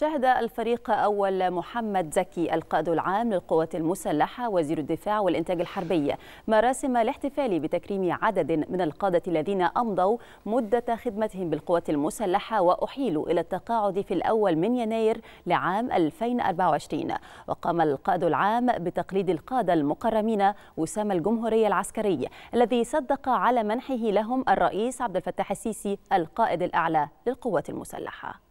شهد الفريق أول محمد زكي القائد العام للقوات المسلحة وزير الدفاع والإنتاج الحربي مراسم الاحتفال بتكريم عدد من القادة الذين أمضوا مدة خدمتهم بالقوات المسلحة وأحيلوا إلى التقاعد في الأول من يناير لعام 2024 وقام القائد العام بتقليد القادة المكرمين وسام الجمهورية العسكري الذي صدق على منحه لهم الرئيس عبد الفتاح السيسي القائد الأعلى للقوات المسلحة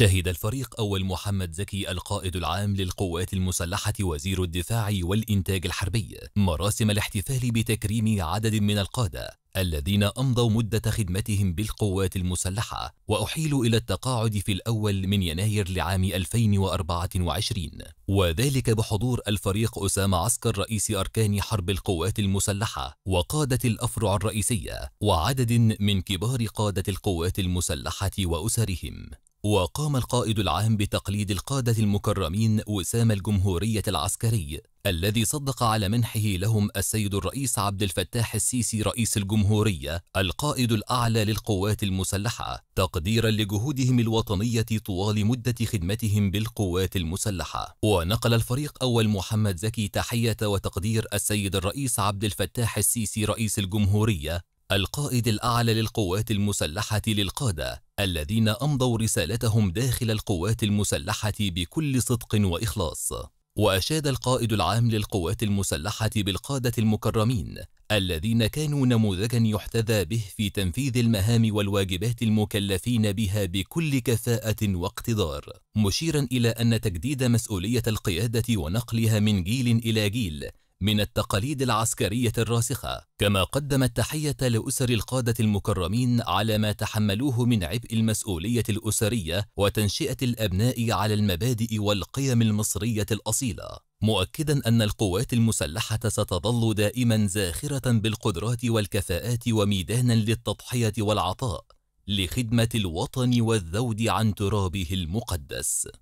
شهد الفريق أول محمد زكي القائد العام للقوات المسلحة وزير الدفاع والإنتاج الحربي مراسم الاحتفال بتكريم عدد من القادة الذين أمضوا مدة خدمتهم بالقوات المسلحة وأحيلوا إلى التقاعد في الأول من يناير لعام 2024 وذلك بحضور الفريق أسامة عسكر رئيس أركان حرب القوات المسلحة وقادة الأفرع الرئيسية وعدد من كبار قادة القوات المسلحة وأسرهم وقام القائد العام بتقليد القادة المكرمين وسام الجمهورية العسكري الذي صدق على منحه لهم السيد الرئيس عبد الفتاح السيسي رئيس الجمهورية القائد الأعلى للقوات المسلحة تقديرا لجهودهم الوطنية طوال مدة خدمتهم بالقوات المسلحة ونقل الفريق أول محمد زكي تحية وتقدير السيد الرئيس عبد الفتاح السيسي رئيس الجمهورية القائد الأعلى للقوات المسلحة للقادة الذين أمضوا رسالتهم داخل القوات المسلحة بكل صدق وإخلاص وأشاد القائد العام للقوات المسلحة بالقادة المكرمين الذين كانوا نموذجا يحتذى به في تنفيذ المهام والواجبات المكلفين بها بكل كفاءة واقتدار مشيرا إلى أن تجديد مسؤولية القيادة ونقلها من جيل إلى جيل من التقاليد العسكرية الراسخة كما قدم التحية لأسر القادة المكرمين على ما تحملوه من عبء المسؤولية الأسرية وتنشئة الأبناء على المبادئ والقيم المصرية الأصيلة مؤكدا أن القوات المسلحة ستظل دائما زاخرة بالقدرات والكفاءات وميدانا للتضحية والعطاء لخدمة الوطن والذود عن ترابه المقدس